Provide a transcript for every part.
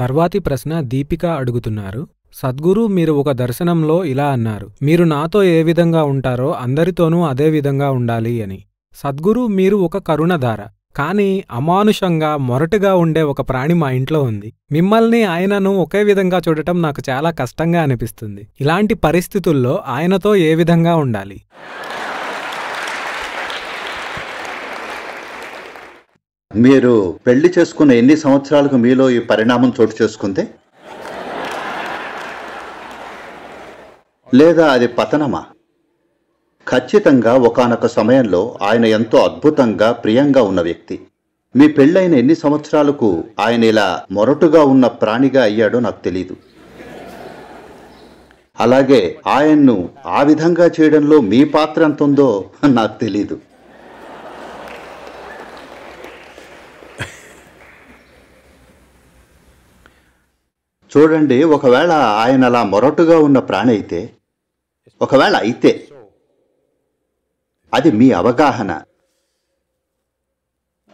తర్వాతి ప్రశ్న దీపిక అడుగుతున్నారు సద్గురు మీరు ఒక దర్శనంలో ఇలా అన్నారు మీరు నాతో ఏ విధంగా ఉంటారో అందరితోనూ అదే విధంగా ఉండాలి అని సద్గురు మీరు ఒక కరుణధార కానీ అమానుషంగా మొరటుగా ఉండే ఒక ప్రాణి మా ఇంట్లో ఉంది మిమ్మల్ని ఆయనను ఒకే విధంగా చూడటం నాకు చాలా కష్టంగా అనిపిస్తుంది ఇలాంటి పరిస్థితుల్లో ఆయనతో ఏ విధంగా ఉండాలి మీరు పెళ్లి చేసుకున్న ఎన్ని సంవత్సరాలకు మీలో ఈ పరిణామం చోటు చేసుకుంది లేదా అది పతనమా ఖచ్చితంగా ఒకనొక సమయంలో ఆయన ఎంతో అద్భుతంగా ప్రియంగా ఉన్న వ్యక్తి మీ పెళ్ళైన ఎన్ని సంవత్సరాలకు ఆయన ఇలా మొరటుగా ఉన్న ప్రాణిగా అయ్యాడో నాకు తెలీదు అలాగే ఆయన్ను ఆ విధంగా చేయడంలో మీ పాత్ర ఎంత ఉందో నాకు తెలీదు చూడండి ఒకవేళ ఆయన అలా మొరటుగా ఉన్న ప్రాణి అయితే ఒకవేళ అయితే అది మీ అవగాహన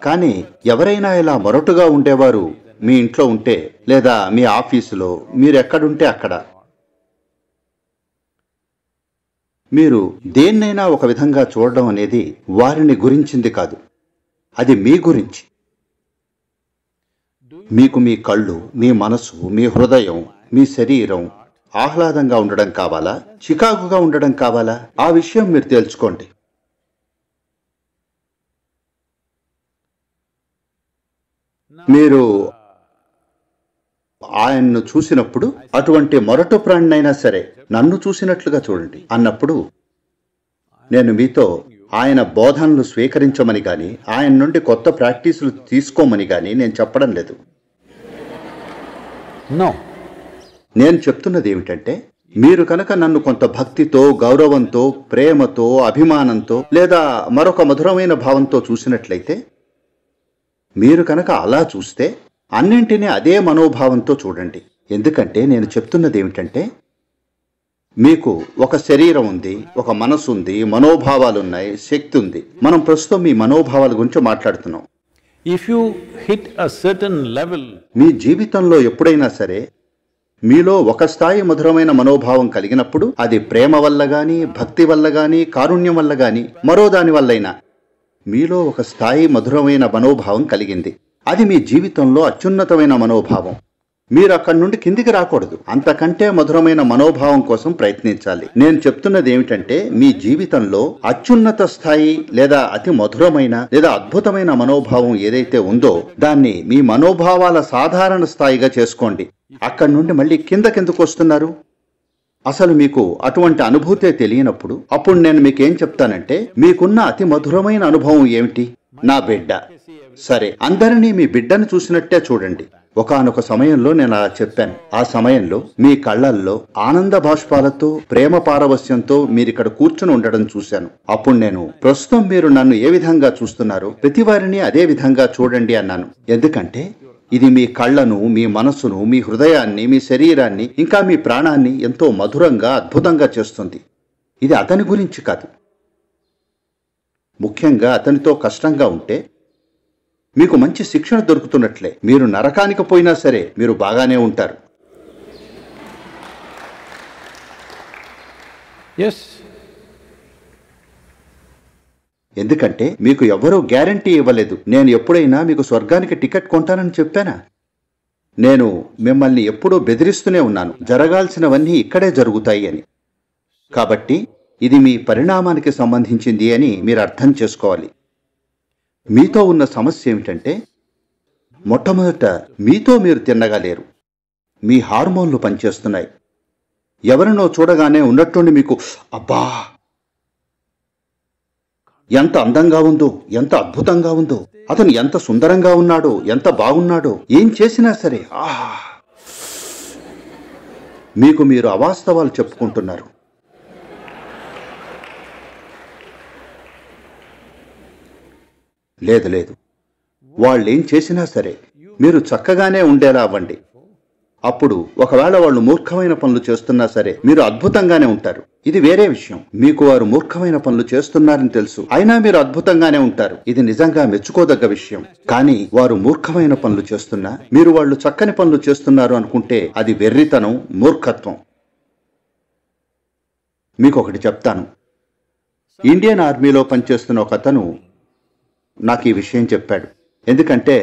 కానీ ఎవరైనా ఇలా మొరటుగా ఉండేవారు మీ ఇంట్లో ఉంటే లేదా మీ ఆఫీసులో మీరు ఎక్కడుంటే అక్కడ మీరు దేన్నైనా ఒక విధంగా చూడడం అనేది వారిని గురించింది కాదు అది మీ గురించి మీకు మీ కళ్ళు మీ మనసు మీ హృదయం మీ శరీరం ఆహ్లాదంగా ఉండడం కావాలా చికాకుగా ఉండడం కావాలా ఆ విషయం మీరు తెలుసుకోండి మీరు ఆయన్ను చూసినప్పుడు అటువంటి మొరటు ప్రాణినైనా సరే నన్ను చూసినట్లుగా చూడండి అన్నప్పుడు నేను మీతో ఆయన బోధనలు స్వీకరించమని కానీ ఆయన నుండి కొత్త ప్రాక్టీసులు తీసుకోమని కానీ నేను చెప్పడం లేదు నో నేను చెప్తున్నది ఏమిటంటే మీరు కనుక నన్ను కొంత భక్తితో గౌరవంతో ప్రేమతో అభిమానంతో లేదా మరొక మధురమైన భావంతో చూసినట్లయితే మీరు కనుక అలా చూస్తే అన్నింటినీ అదే మనోభావంతో చూడండి ఎందుకంటే నేను చెప్తున్నది ఏమిటంటే మీకు ఒక శరీరం ఉంది ఒక మనసు ఉంది మనోభావాలు ఉన్నాయి శక్తి ఉంది మనం ప్రస్తుతం మీ మనోభావాల గురించి మాట్లాడుతున్నాం if you hit a certain level మీ జీవితంలో ఎప్పుడైనా సరే మీలో ఒక స్థాయి మధురమైన మనోభావం కలిగినప్పుడు అది ప్రేమ వల్ల గాని భక్తి వల్ల గాని కారుణ్యం వల్ల గాని మరో దాని వల్లైనా మీలో ఒక స్థాయి మధురమైన మనోభావం కలిగింది అది మీ జీవితంలో అత్యున్నతమైన మనోభావం మీరు అక్కడి నుండి కిందికి రాకూడదు అంతకంటే మధురమైన మనోభావం కోసం ప్రయత్నించాలి నేను చెప్తున్నది ఏమిటంటే మీ జీవితంలో అత్యున్నత స్థాయి లేదా అతి మధురమైన లేదా అద్భుతమైన మనోభావం ఏదైతే ఉందో దాన్ని మీ మనోభావాల సాధారణ స్థాయిగా చేసుకోండి అక్కడి నుండి మళ్ళీ కింద కిందకు వస్తున్నారు అసలు మీకు అటువంటి అనుభూతే తెలియనప్పుడు అప్పుడు నేను మీకేం చెప్తానంటే మీకున్న అతి మధురమైన అనుభవం ఏమిటి నా బిడ్డ సరే అందరినీ మీ బిడ్డను చూసినట్టే చూడండి ఒకనొక సమయంలో నేను అలా చెప్పాను ఆ సమయంలో మీ కళ్ళల్లో ఆనంద బాష్పాలతో ప్రేమ పారవస్యంతో మీరిక్కడ కూర్చుని ఉండడం చూశాను అప్పుడు నేను ప్రస్తుతం మీరు నన్ను ఏ విధంగా చూస్తున్నారో ప్రతి వారిని అదే విధంగా చూడండి అన్నాను ఎందుకంటే ఇది మీ కళ్ళను మీ మనస్సును మీ హృదయాన్ని మీ శరీరాన్ని ఇంకా మీ ప్రాణాన్ని ఎంతో మధురంగా అద్భుతంగా చేస్తుంది ఇది అతని గురించి కాదు ముఖ్యంగా అతనితో కష్టంగా ఉంటే మీకు మంచి శిక్షణ దొరుకుతున్నట్లే మీరు నరకానికి పోయినా సరే మీరు బాగానే ఉంటారు ఎస్ ఎందుకంటే మీకు ఎవరూ గ్యారంటీ ఇవ్వలేదు నేను ఎప్పుడైనా మీకు స్వర్గానికి టికెట్ కొంటానని చెప్పానా నేను మిమ్మల్ని ఎప్పుడూ బెదిరిస్తూనే ఉన్నాను జరగాల్సినవన్నీ ఇక్కడే జరుగుతాయి అని కాబట్టి ఇది మీ పరిణామానికి సంబంధించింది అని మీరు అర్థం చేసుకోవాలి మీతో ఉన్న సమస్య ఏమిటంటే మొట్టమొదట మీతో మీరు తిన్నగా లేరు మీ హార్మోన్లు పనిచేస్తున్నాయి ఎవరినో చూడగానే ఉన్నట్టుండి మీకు అబ్బా ఎంత అందంగా ఉందో ఎంత అద్భుతంగా ఉందో అతను ఎంత సుందరంగా ఉన్నాడో ఎంత బాగున్నాడో ఏం చేసినా సరే ఆహా మీకు మీరు అవాస్తవాలు చెప్పుకుంటున్నారు లేదు లేదు వాళ్ళేం చేసినా సరే మీరు చక్కగానే ఉండేలా అవ్వండి అప్పుడు ఒకవేళ వాళ్ళు మూర్ఖమైన పనులు చేస్తున్నా సరే మీరు అద్భుతంగానే ఉంటారు ఇది వేరే విషయం మీకు వారు మూర్ఖమైన పనులు చేస్తున్నారని తెలుసు అయినా మీరు అద్భుతంగానే ఉంటారు ఇది నిజంగా మెచ్చుకోదగ్గ విషయం కానీ వారు మూర్ఖమైన పనులు చేస్తున్నా మీరు వాళ్ళు చక్కని పనులు చేస్తున్నారు అనుకుంటే అది వెర్రితనం మూర్ఖత్వం మీకు ఒకటి చెప్తాను ఇండియన్ ఆర్మీలో పనిచేస్తున్న ఒక అతను నాకు ఈ విషయం చెప్పాడు ఎందుకంటే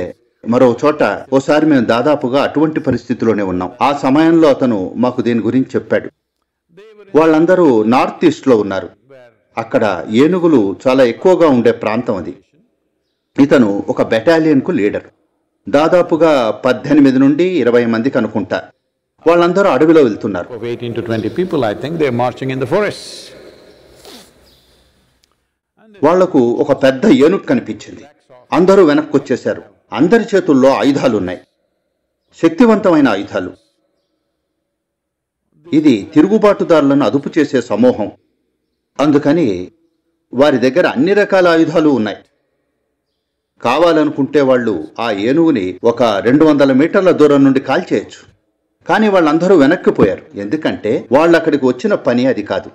మరో చోట ఓసారి మేము దాదాపుగా అటువంటి పరిస్థితిలోనే ఉన్నాం ఆ సమయంలో అతను మాకు దీని గురించి చెప్పాడు వాళ్ళందరూ నార్త్ ఈస్ట్లో ఉన్నారు అక్కడ ఏనుగులు చాలా ఎక్కువగా ఉండే ప్రాంతం అది ఇతను ఒక బెటాలియన్కు లీడర్ దాదాపుగా పద్దెనిమిది నుండి ఇరవై మందికి అనుకుంటా వాళ్ళందరూ అడవిలో వెళ్తున్నారు వాళ్లకు ఒక పెద్ద ఏనుగు కనిపించింది అందరూ వెనక్కొచ్చేశారు అందరి చేతుల్లో ఆయుధాలున్నాయి శక్తివంతమైన ఆయుధాలు ఇది తిరుగుబాటుదారులను అదుపు చేసే సమూహం అందుకని వారి దగ్గర అన్ని రకాల ఆయుధాలు ఉన్నాయి కావాలనుకుంటే వాళ్ళు ఆ ఏనుగుని ఒక రెండు వందల మీటర్ల దూరం నుండి కాల్చేయచ్చు కానీ వాళ్ళందరూ వెనక్కిపోయారు ఎందుకంటే వాళ్ళు అక్కడికి వచ్చిన పని అది కాదు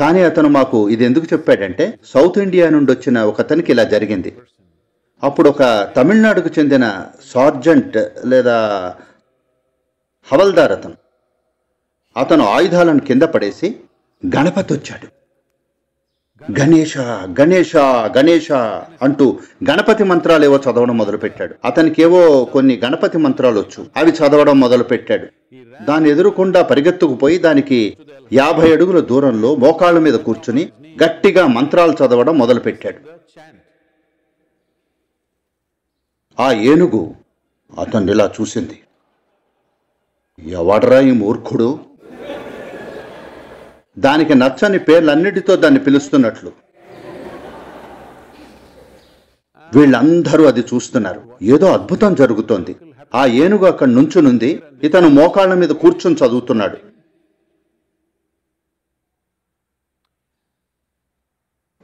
కానీ అతను మాకు ఇది ఎందుకు చెప్పాడంటే సౌత్ ఇండియా నుండి వచ్చిన ఒక అతనికి ఇలా జరిగింది అప్పుడు ఒక తమిళనాడుకు చెందిన సార్జెంట్ లేదా హవల్దార్ అతను అతను ఆయుధాలను కింద పడేసి గణపతి వచ్చాడు గణేష గణేష గణేష అంటూ గణపతి మంత్రాలు ఏవో చదవడం మొదలుపెట్టాడు అతనికేవో కొన్ని గణపతి మంత్రాలు వచ్చు అవి చదవడం మొదలుపెట్టాడు దాని ఎదురుకుండా పరిగెత్తుకుపోయి దానికి యాభై అడుగుల దూరంలో మోకాళ్ళ మీద కూర్చుని గట్టిగా మంత్రాలు చదవడం మొదలుపెట్టాడు ఆ ఏనుగు అతన్నిలా చూసింది ఎవడరా ఈ మూర్ఖుడు దానికి నచ్చని పేర్లన్నిటితో దాన్ని పిలుస్తున్నట్లు వీళ్ళందరూ అది చూస్తున్నారు ఏదో అద్భుతం జరుగుతోంది ఆ ఏనుగు అక్కడ నుంచునుంది ఇతను మోకాళ్ళ మీద కూర్చుని చదువుతున్నాడు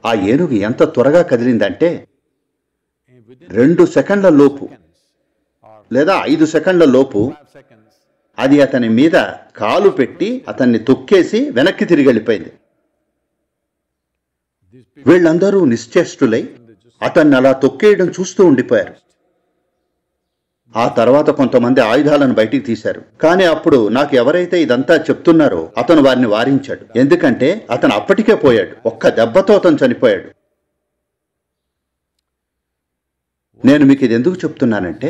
ఆ ఏనుగు ఎంత త్వరగా కదిలిందంటే రెండు సెకండ్ల లోపు లేదా ఐదు సెకండ్ల లోపు అది అతని మీద కాలు పెట్టి అతన్ని తొక్కేసి వెనక్కి తిరిగి వెళ్ళిపోయింది వీళ్ళందరూ నిశ్చేష్టులై అతన్ని అలా తొక్కేయడం చూస్తూ ఉండిపోయారు ఆ తర్వాత కొంతమంది ఆయుధాలను బయటికి తీశారు కానీ అప్పుడు నాకు ఎవరైతే ఇదంతా చెప్తున్నారో అతను వారిని వారించాడు ఎందుకంటే అతను అప్పటికే పోయాడు ఒక్క దెబ్బతో అతను చనిపోయాడు నేను మీకు ఇది ఎందుకు చెప్తున్నానంటే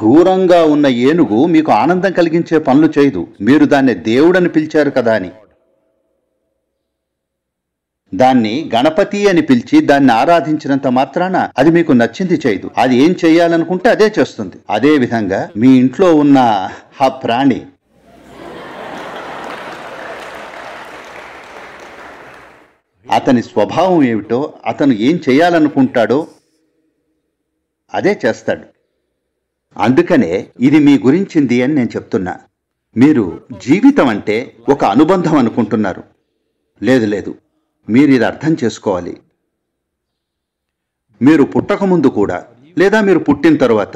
క్రూరంగా ఉన్న ఏనుగు మీకు ఆనందం కలిగించే పనులు చేయదు మీరు దాన్ని దేవుడని పిలిచారు కదా అని దాన్ని గణపతి అని పిలిచి దాన్ని ఆరాధించినంత మాత్రాన అది మీకు నచ్చింది చేయదు అది ఏం చేయాలనుకుంటే అదే చేస్తుంది అదే విధంగా మీ ఇంట్లో ఉన్న ఆ ప్రాణి అతని స్వభావం ఏమిటో అతను ఏం చేయాలనుకుంటాడో అదే చేస్తాడు అందుకనే ఇది మీ గురించింది అని నేను చెప్తున్నా మీరు జీవితం అంటే ఒక అనుబంధం అనుకుంటున్నారు లేదు లేదు మీరు ఇది అర్థం చేసుకోవాలి మీరు పుట్టకముందు కూడా లేదా మీరు పుట్టిన తర్వాత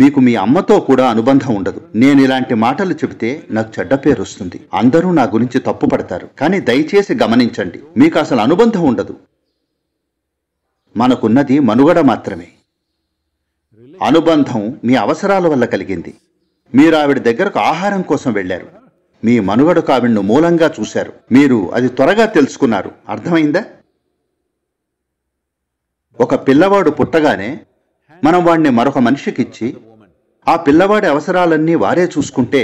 మీకు మీ అమ్మతో కూడా అనుబంధం ఉండదు నేను ఇలాంటి మాటలు చెబితే నాకు చెడ్డ పేరు వస్తుంది అందరూ నా గురించి తప్పు పడతారు కానీ దయచేసి గమనించండి మీకు అసలు అనుబంధం ఉండదు మనకున్నది మనుగడ మాత్రమే అనుబంధం మీ అవసరాల వల్ల కలిగింది మీరు ఆవిడ దగ్గరకు ఆహారం కోసం వెళ్లారు మీ మనుగడకు ఆవిడ్ను మూలంగా చూశారు మీరు అది త్వరగా తెలుసుకున్నారు అర్థమైందా ఒక పిల్లవాడు పుట్టగానే మనం వాణ్ణి మరొక మనిషికిచ్చి ఆ పిల్లవాడి అవసరాలన్నీ వారే చూసుకుంటే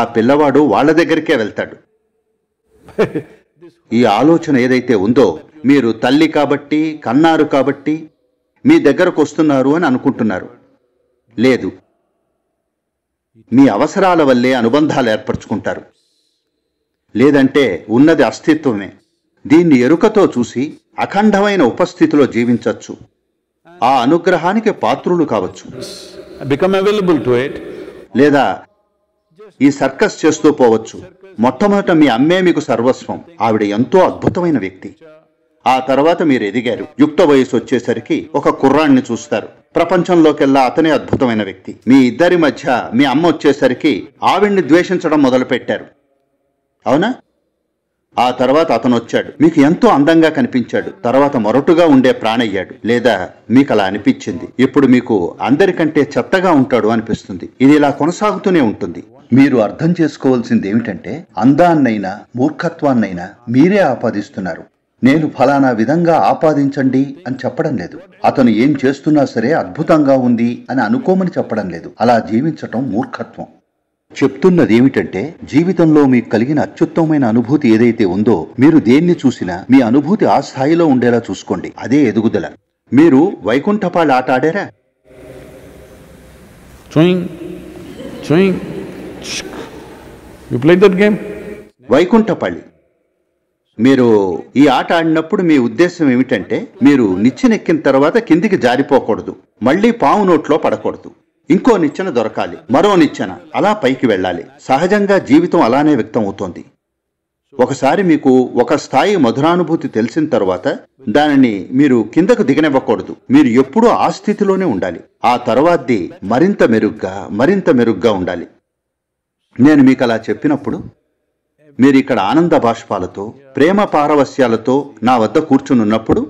ఆ పిల్లవాడు వాళ్ల దగ్గరికే వెళ్తాడు ఈ ఆలోచన ఏదైతే ఉందో మీరు తల్లి కాబట్టి కన్నారు కాబట్టి మీ దగ్గరకు వస్తున్నారు అని అనుకుంటున్నారు లేదు మీ అవసరాల వల్లే అనుబంధాలు ఏర్పరచుకుంటారు లేదంటే ఉన్నది అస్తిత్వమే దీన్ని ఎరుకతో చూసి అఖండమైన ఉపస్థితిలో జీవించవచ్చు ఆ అనుగ్రహానికి పాత్రులు కావచ్చు బికమ్ అవైలబుల్ టు లేదా ఈ సర్కస్ చేస్తూ పోవచ్చు మొట్టమొదట మీ అమ్మే మీకు సర్వస్వం ఆవిడ ఎంతో అద్భుతమైన వ్యక్తి ఆ తర్వాత మీరు ఎదిగారు యుక్త వయసు వచ్చేసరికి ఒక కుర్రాణ్ణి చూస్తారు ప్రపంచంలోకెల్లా అతనే అద్భుతమైన వ్యక్తి మీ ఇద్దరి మధ్య మీ అమ్మ వచ్చేసరికి ఆవిడ్ని ద్వేషించడం మొదలుపెట్టారు అవునా ఆ తర్వాత అతను వచ్చాడు మీకు ఎంతో అందంగా కనిపించాడు తర్వాత మొరటుగా ఉండే ప్రాణయ్యాడు లేదా మీకు అలా అనిపించింది ఇప్పుడు మీకు అందరికంటే చెత్తగా ఉంటాడు అనిపిస్తుంది ఇది ఇలా కొనసాగుతూనే ఉంటుంది మీరు అర్థం చేసుకోవాల్సింది ఏమిటంటే అందాన్నైనా మూర్ఖత్వాన్నైనా మీరే ఆపాదిస్తున్నారు నేను ఫలానా విధంగా ఆపాదించండి అని చెప్పడం లేదు అతను ఏం చేస్తున్నా సరే అద్భుతంగా ఉంది అని అనుకోమని చెప్పడం లేదు అలా జీవించటం మూర్ఖత్వం చెప్తున్నదేమిటంటే జీవితంలో మీకు కలిగిన అత్యుత్తమైన అనుభూతి ఏదైతే ఉందో మీరు దేన్ని చూసినా మీ అనుభూతి ఆ స్థాయిలో ఉండేలా చూసుకోండి అదే ఎదుగుదల మీరు వైకుంఠపాళ్ళు ఆట ఆడారా వైకుంఠపల్లి మీరు ఈ ఆట ఆడినప్పుడు మీ ఉద్దేశం ఏమిటంటే మీరు నిచ్చెనెక్కిన తర్వాత కిందికి జారిపోకూడదు మళ్లీ పాము నోట్లో పడకూడదు ఇంకో నిచ్చెన దొరకాలి మరో నిచ్చెన అలా పైకి వెళ్ళాలి సహజంగా జీవితం అలానే వ్యక్తం అవుతోంది ఒకసారి మీకు ఒక స్థాయి మధురానుభూతి తెలిసిన తర్వాత దానిని మీరు కిందకు దిగనివ్వకూడదు మీరు ఎప్పుడూ ఆ స్థితిలోనే ఉండాలి ఆ తర్వాతది మరింత మెరుగ్గా మరింత మెరుగ్గా ఉండాలి నేను మీకు అలా చెప్పినప్పుడు మీరు ఇక్కడ ఆనంద బాష్పాలతో ప్రేమ పారవస్యాలతో నా వద్ద కూర్చునున్నప్పుడు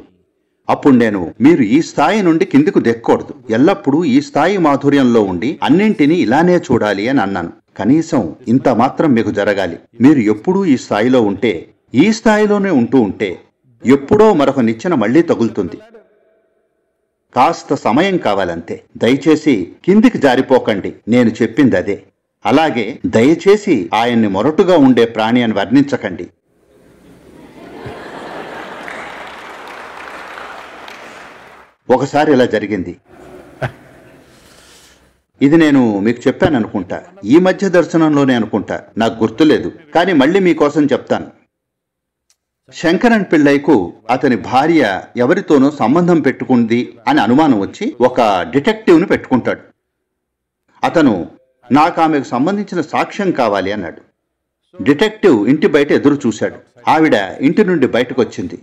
అప్పుడు నేను మీరు ఈ స్థాయి నుండి కిందికి దెక్కకూడదు ఎల్లప్పుడూ ఈ స్థాయి మాధుర్యంలో ఉండి అన్నింటినీ ఇలానే చూడాలి అని అన్నాను కనీసం ఇంత మాత్రం మీకు జరగాలి మీరు ఎప్పుడూ ఈ స్థాయిలో ఉంటే ఈ స్థాయిలోనే ఉంటూ ఉంటే ఎప్పుడో మరొక నిచ్చెన మళ్లీ తగులుతుంది కాస్త సమయం కావాలంతే దయచేసి కిందికి జారిపోకండి నేను చెప్పింది అదే అలాగే దయచేసి ఆయన్ని మొరటుగా ఉండే ప్రాణి అని వర్ణించకండి ఒకసారి ఇలా జరిగింది ఇది నేను మీకు చెప్పాను అనుకుంటా ఈ మధ్య దర్శనంలోనే అనుకుంటా నాకు గుర్తులేదు కానీ మళ్ళీ మీకోసం చెప్తాను శంకరన్ పిళ్ళైకు అతని భార్య ఎవరితోనో సంబంధం పెట్టుకుంది అని అనుమానం వచ్చి ఒక డిటెక్టివ్ను పెట్టుకుంటాడు అతను నాకు ఆమెకు సంబంధించిన సాక్ష్యం కావాలి అన్నాడు డిటెక్టివ్ ఇంటి బయట ఎదురు చూశాడు ఆవిడ ఇంటి నుండి బయటకు వచ్చింది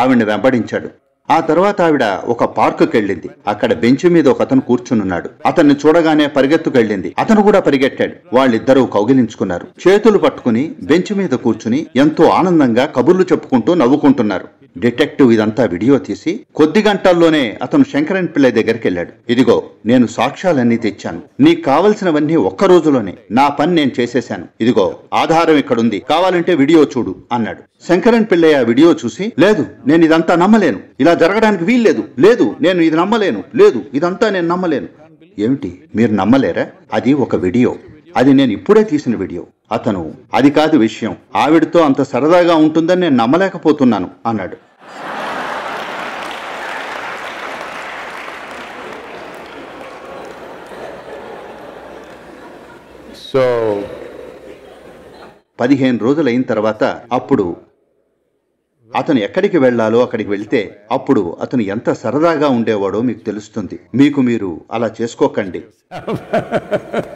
ఆవిడని వెంబడించాడు ఆ తర్వాత ఆవిడ ఒక పార్కు వెళ్ళింది అక్కడ బెంచ్ మీద ఒక అతను కూర్చునున్నాడు అతన్ని చూడగానే పరిగెత్తుకెళ్ళింది అతను కూడా పరిగెట్టాడు వాళ్ళిద్దరూ కౌగిలించుకున్నారు చేతులు పట్టుకుని బెంచ్ మీద కూర్చుని ఎంతో ఆనందంగా కబుర్లు చెప్పుకుంటూ నవ్వుకుంటున్నారు డిటెక్టివ్ ఇదంతా వీడియో తీసి కొద్ది గంటల్లోనే అతను శంకరన్ పిల్లయ్య దగ్గరికి వెళ్ళాడు ఇదిగో నేను సాక్ష్యాలన్నీ తెచ్చాను నీకు కావలసినవన్నీ ఒక్క రోజులోనే నా పని నేను చేసేశాను ఇదిగో ఆధారం ఇక్కడుంది కావాలంటే వీడియో చూడు అన్నాడు శంకరన్ పిల్లయ్య వీడియో చూసి లేదు నేను ఇదంతా నమ్మలేను ఇలా జరగడానికి వీల్లేదు లేదు నేను ఇది నమ్మలేను లేదు ఇదంతా నేను నమ్మలేను ఏమిటి మీరు నమ్మలేరా అది ఒక వీడియో అది నేను ఇప్పుడే తీసిన వీడియో అతను అది కాదు విషయం ఆవిడతో అంత సరదాగా ఉంటుందని నేను నమ్మలేకపోతున్నాను అన్నాడు సో పదిహేను రోజులైన తర్వాత అప్పుడు అతను ఎక్కడికి వెళ్లాలో అక్కడికి వెళ్తే అప్పుడు అతను ఎంత సరదాగా ఉండేవాడో మీకు తెలుస్తుంది మీకు మీరు అలా చేసుకోకండి